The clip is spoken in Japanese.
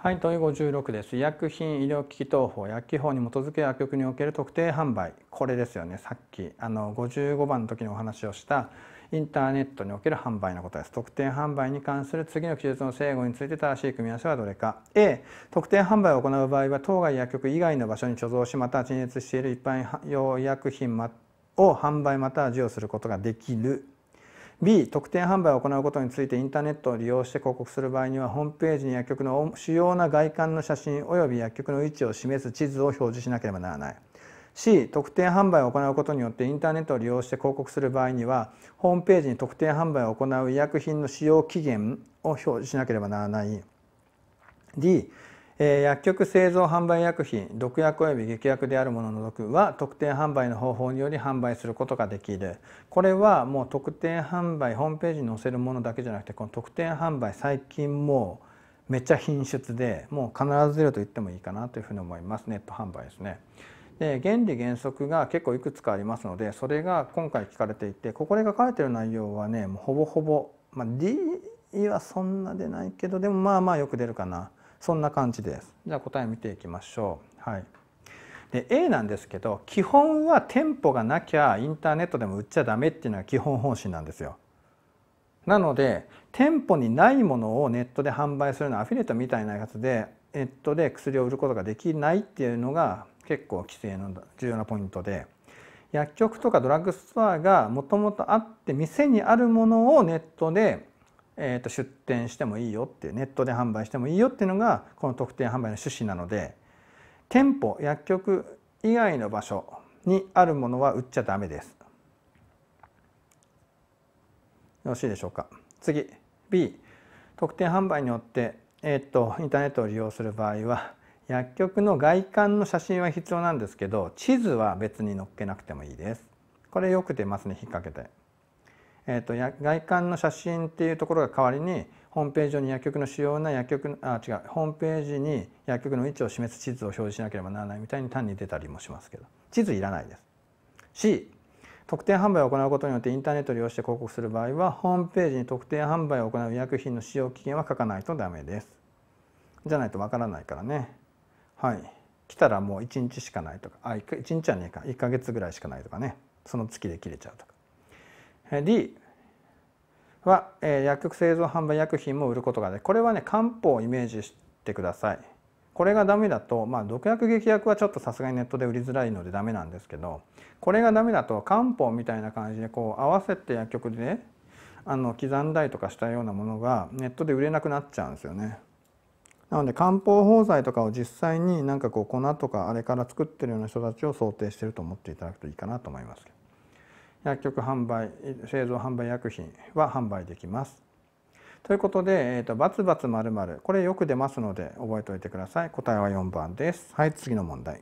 はい、問い56です。医薬品医療機器等法、薬機法に基づく薬局における特定販売、これですよね、さっきあの55番の時にお話をしたインターネットにおける販売のことです。特定販売に関する次の記述の正誤について正しい組み合わせはどれか。A、特定販売を行う場合は、当該薬局以外の場所に貯蔵し、または陳列している一般用医薬品を販売または授与することができる。B 特典販売を行うことについてインターネットを利用して広告する場合にはホームページに薬局の主要な外観の写真及び薬局の位置を示す地図を表示しなければならない C 特典販売を行うことによってインターネットを利用して広告する場合にはホームページに特典販売を行う医薬品の使用期限を表示しなければならない D え薬局製造販売薬品毒薬及び劇薬であるものの毒は特定販売の方法により販売することができるこれはもう特定販売ホームページに載せるものだけじゃなくてこの特定販売最近もうめっちゃ品質でもう必ず出ると言ってもいいかなというふうに思いますネット販売ですね。で原理原則が結構いくつかありますのでそれが今回聞かれていてここで書かれてる内容はねもうほぼほぼ、まあ、D はそんな出ないけどでもまあまあよく出るかな。そんな感じです。じゃあ答え見ていきましょう。はい、で A なんですけど基本は店舗がなきゃインターネットでも売っちゃダメっていうのが基本方針なんですよ。なので店舗にないものをネットで販売するのはアフィリエイトみたいなやつでネットで薬を売ることができないっていうのが結構規制の重要なポイントで薬局とかドラッグストアがもともとあって店にあるものをネットでえー、と出店してもいいよってネットで販売してもいいよっていうのがこの特定販売の趣旨なので店舗薬局以外の場所にあるものは売っちゃダメです。よろしいでしょうか。次 B 特定販売によって、えーと、とインターネットを利用する場合は薬局の外観の写真は必要なんですけど地図は別に載っけなくてもいいです。これよく出ますね引っ掛けて。えーと、外観の写真っていうところが代わりにホームページ上に薬局の主要な薬局あ違うホームページに薬局の位置を示す地図を表示しなければならないみたいに単に出たりもしますけど地図いらないです。C 特定販売を行うことによってインターネットを利用して広告する場合はホームページに特定販売を行う医薬品の使用期限は書かないとダメです。じゃないとわからないからね。はい。来たらもう1日しかないとか、あ、1日はねえか、1ヶ月ぐらいしかないとかね。その月で切れちゃうとか。D は、え薬局製造販売薬品も売ることができるこれはね漢方をイメージしてくださいこれがダメだと、まあ、毒薬劇薬はちょっとさすがにネットで売りづらいのでダメなんですけどこれがダメだと漢方みたいな感じでこう合わせて薬局でねあの刻んだりとかしたようなものがネットで売れなくなっちゃうんですよね。なので漢方包材とかを実際になんかこう粉とかあれから作ってるような人たちを想定してると思っていただくといいかなと思いますけど。薬局販売製造販売薬品は販売できます。ということで、えーと、バツバツ丸々これよく出ますので覚えておいてください。答えは4番です。はい次の問題。